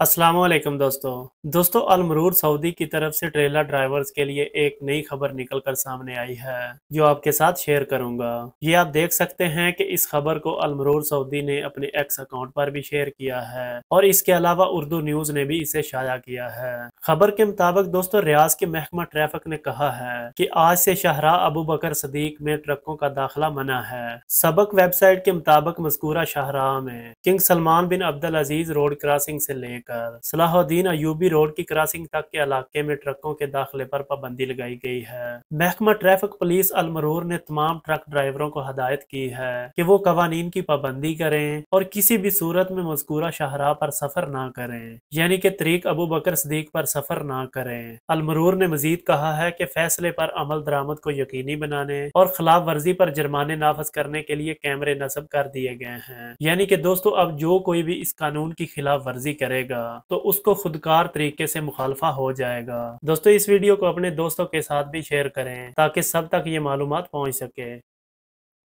असलम दोस्तों दोस्तों अलमरूर सऊदी की तरफ से ट्रेलर ड्राइवर्स के लिए एक नई खबर निकल कर सामने आई है जो आपके साथ शेयर करूंगा ये आप देख सकते हैं कि इस खबर को अलमरूर सऊदी ने अपने एक्स अकाउंट पर भी शेयर किया है और इसके अलावा उर्दू न्यूज ने भी इसे शाया किया है खबर के मुताबिक दोस्तों रियाज के महकमा ट्रैफिक ने कहा है की आज से शाहरा अबू बकर सदीक में ट्रकों का दाखिला मना है सबक वेबसाइट के मुताबिक मजकूरा शाहरा में King Salman bin Abdul Aziz road crossing से लेकर कर सलाहुद्दीन अयूबी रोड की क्रॉसिंग तक के इलाके में ट्रकों के दाखिले पर पाबंदी लगाई गई है महकमा ट्रैफिक पुलिस अलमरूर ने तमाम ट्रक ड्राइवरों को हदायत की है कि वो कवानीन की पाबंदी करें और किसी भी सूरत में मजकूरा शाहरा पर सफर ना करें यानी कि तरीक अबू बकर सदीक पर सफर ना करें अलमरूर ने मजीद कहा है कि फैसले पर अमल दरामद को यकीनी बनाने और खिलाफ वर्जी पर जुर्माने नाफज करने के लिए कैमरे नस्ब कर दिए गए हैं यानी कि दोस्तों अब जो कोई भी इस कानून की खिलाफ वर्जी करेगा करेगा तो उसको खुदकार तरीके से मुखालफा हो जाएगा दोस्तों इस वीडियो को अपने दोस्तों के साथ भी शेयर करें ताकि सब तक ये मालूम पहुँच सके